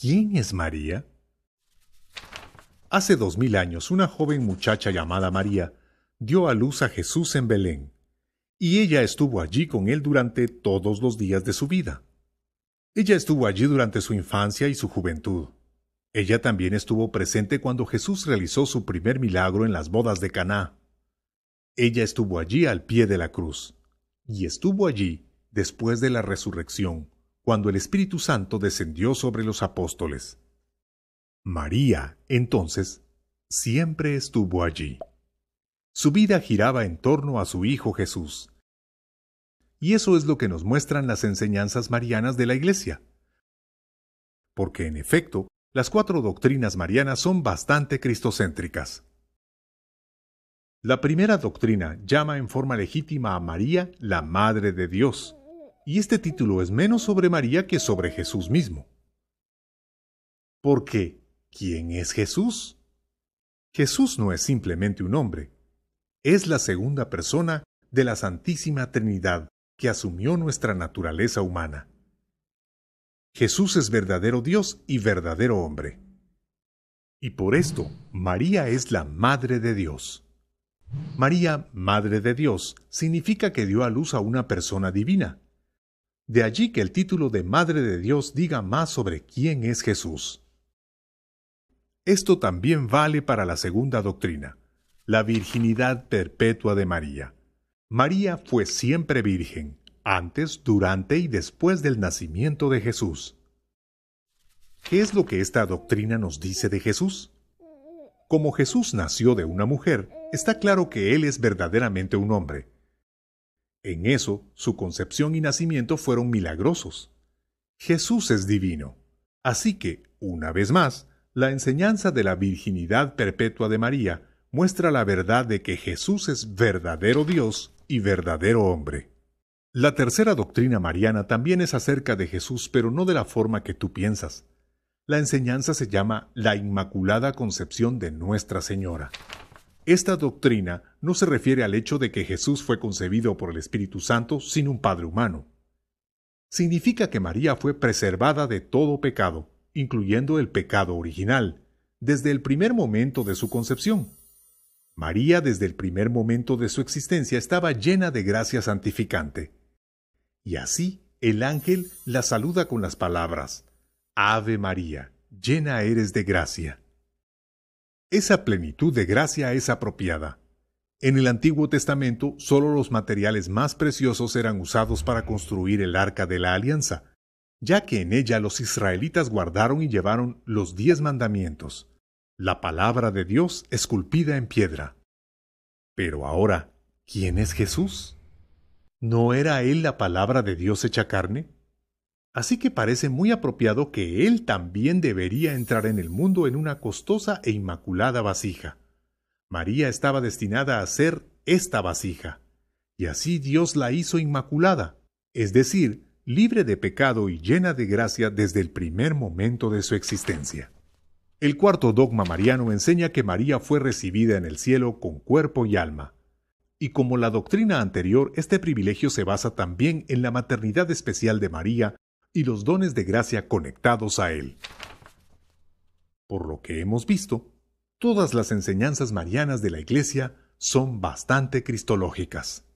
¿Quién es María? Hace dos mil años una joven muchacha llamada María dio a luz a Jesús en Belén, y ella estuvo allí con él durante todos los días de su vida. Ella estuvo allí durante su infancia y su juventud. Ella también estuvo presente cuando Jesús realizó su primer milagro en las bodas de Caná. Ella estuvo allí al pie de la cruz, y estuvo allí después de la resurrección cuando el Espíritu Santo descendió sobre los apóstoles. María, entonces, siempre estuvo allí. Su vida giraba en torno a su Hijo Jesús. Y eso es lo que nos muestran las enseñanzas marianas de la Iglesia. Porque en efecto, las cuatro doctrinas marianas son bastante cristocéntricas. La primera doctrina llama en forma legítima a María la Madre de Dios, y este título es menos sobre María que sobre Jesús mismo. Porque, ¿quién es Jesús? Jesús no es simplemente un hombre, es la segunda persona de la Santísima Trinidad que asumió nuestra naturaleza humana. Jesús es verdadero Dios y verdadero hombre. Y por esto, María es la Madre de Dios. María, Madre de Dios, significa que dio a luz a una persona divina, de allí que el título de Madre de Dios diga más sobre quién es Jesús. Esto también vale para la segunda doctrina, la virginidad perpetua de María. María fue siempre virgen, antes, durante y después del nacimiento de Jesús. ¿Qué es lo que esta doctrina nos dice de Jesús? Como Jesús nació de una mujer, está claro que Él es verdaderamente un hombre, en eso, su concepción y nacimiento fueron milagrosos. Jesús es divino. Así que, una vez más, la enseñanza de la virginidad perpetua de María muestra la verdad de que Jesús es verdadero Dios y verdadero hombre. La tercera doctrina mariana también es acerca de Jesús, pero no de la forma que tú piensas. La enseñanza se llama la Inmaculada Concepción de Nuestra Señora. Esta doctrina no se refiere al hecho de que Jesús fue concebido por el Espíritu Santo sin un Padre humano. Significa que María fue preservada de todo pecado, incluyendo el pecado original, desde el primer momento de su concepción. María desde el primer momento de su existencia estaba llena de gracia santificante. Y así el ángel la saluda con las palabras, Ave María, llena eres de gracia. Esa plenitud de gracia es apropiada. En el Antiguo Testamento solo los materiales más preciosos eran usados para construir el arca de la alianza, ya que en ella los israelitas guardaron y llevaron los diez mandamientos, la palabra de Dios esculpida en piedra. Pero ahora, ¿quién es Jesús? ¿No era Él la palabra de Dios hecha carne? Así que parece muy apropiado que él también debería entrar en el mundo en una costosa e inmaculada vasija. María estaba destinada a ser esta vasija, y así Dios la hizo inmaculada, es decir, libre de pecado y llena de gracia desde el primer momento de su existencia. El cuarto dogma mariano enseña que María fue recibida en el cielo con cuerpo y alma. Y como la doctrina anterior, este privilegio se basa también en la maternidad especial de María y los dones de gracia conectados a Él. Por lo que hemos visto, todas las enseñanzas marianas de la Iglesia son bastante cristológicas.